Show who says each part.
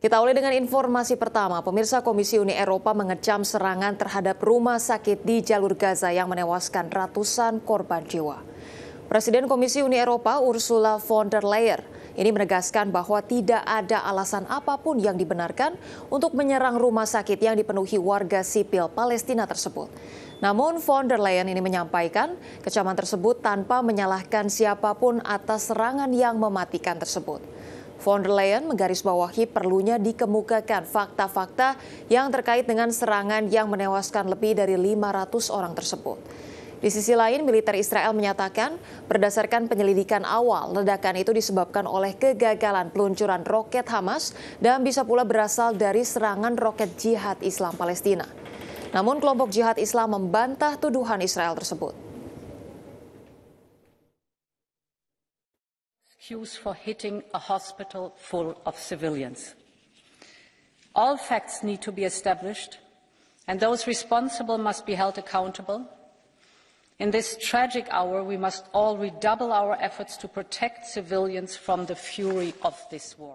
Speaker 1: Kita awali dengan informasi pertama, pemirsa Komisi Uni Eropa mengecam serangan terhadap rumah sakit di jalur Gaza yang menewaskan ratusan korban jiwa. Presiden Komisi Uni Eropa Ursula von der Leyen ini menegaskan bahwa tidak ada alasan apapun yang dibenarkan untuk menyerang rumah sakit yang dipenuhi warga sipil Palestina tersebut. Namun von der Leyen ini menyampaikan kecaman tersebut tanpa menyalahkan siapapun atas serangan yang mematikan tersebut. Von der Leyen menggarisbawahi perlunya dikemukakan fakta-fakta yang terkait dengan serangan yang menewaskan lebih dari 500 orang tersebut. Di sisi lain, militer Israel menyatakan berdasarkan penyelidikan awal, ledakan itu disebabkan oleh kegagalan peluncuran roket Hamas dan bisa pula berasal dari serangan roket jihad Islam Palestina. Namun kelompok jihad Islam membantah tuduhan Israel tersebut.
Speaker 2: excuse for hitting a hospital full of civilians. All facts need to be established, and those responsible must be held accountable. In this tragic hour, we must all redouble our efforts to protect civilians from the fury of this war.